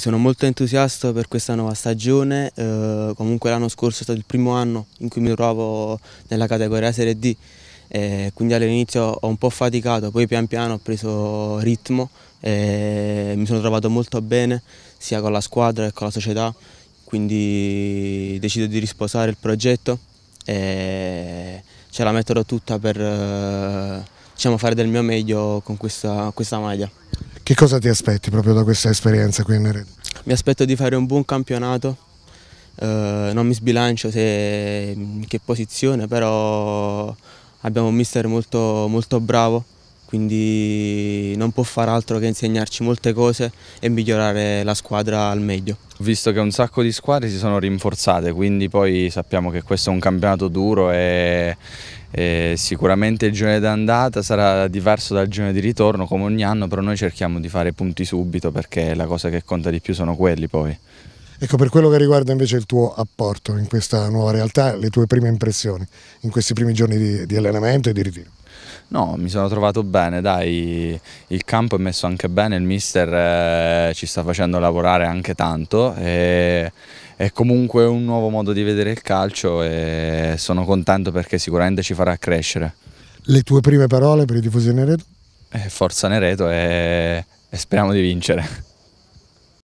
Sono molto entusiasta per questa nuova stagione, eh, comunque l'anno scorso è stato il primo anno in cui mi trovo nella categoria Serie D, eh, quindi all'inizio ho un po' faticato, poi pian piano ho preso ritmo e mi sono trovato molto bene sia con la squadra che con la società, quindi decido di risposare il progetto e ce la metterò tutta per eh, diciamo, fare del mio meglio con questa, questa maglia. Che cosa ti aspetti proprio da questa esperienza qui in Nereto? Mi aspetto di fare un buon campionato, eh, non mi sbilancio se in che posizione, però abbiamo un mister molto, molto bravo, quindi non può far altro che insegnarci molte cose e migliorare la squadra al meglio. Visto che un sacco di squadre si sono rinforzate, quindi poi sappiamo che questo è un campionato duro e eh, sicuramente il giorno d'andata sarà diverso dal giorno di ritorno come ogni anno, però noi cerchiamo di fare punti subito perché la cosa che conta di più sono quelli poi. Ecco, per quello che riguarda invece il tuo apporto in questa nuova realtà, le tue prime impressioni in questi primi giorni di, di allenamento e di ritiro? No, mi sono trovato bene, dai, il campo è messo anche bene, il mister eh, ci sta facendo lavorare anche tanto e è comunque un nuovo modo di vedere il calcio e sono contento perché sicuramente ci farà crescere. Le tue prime parole per i tifosi Nereto? Eh, forza Nereto e, e speriamo di vincere.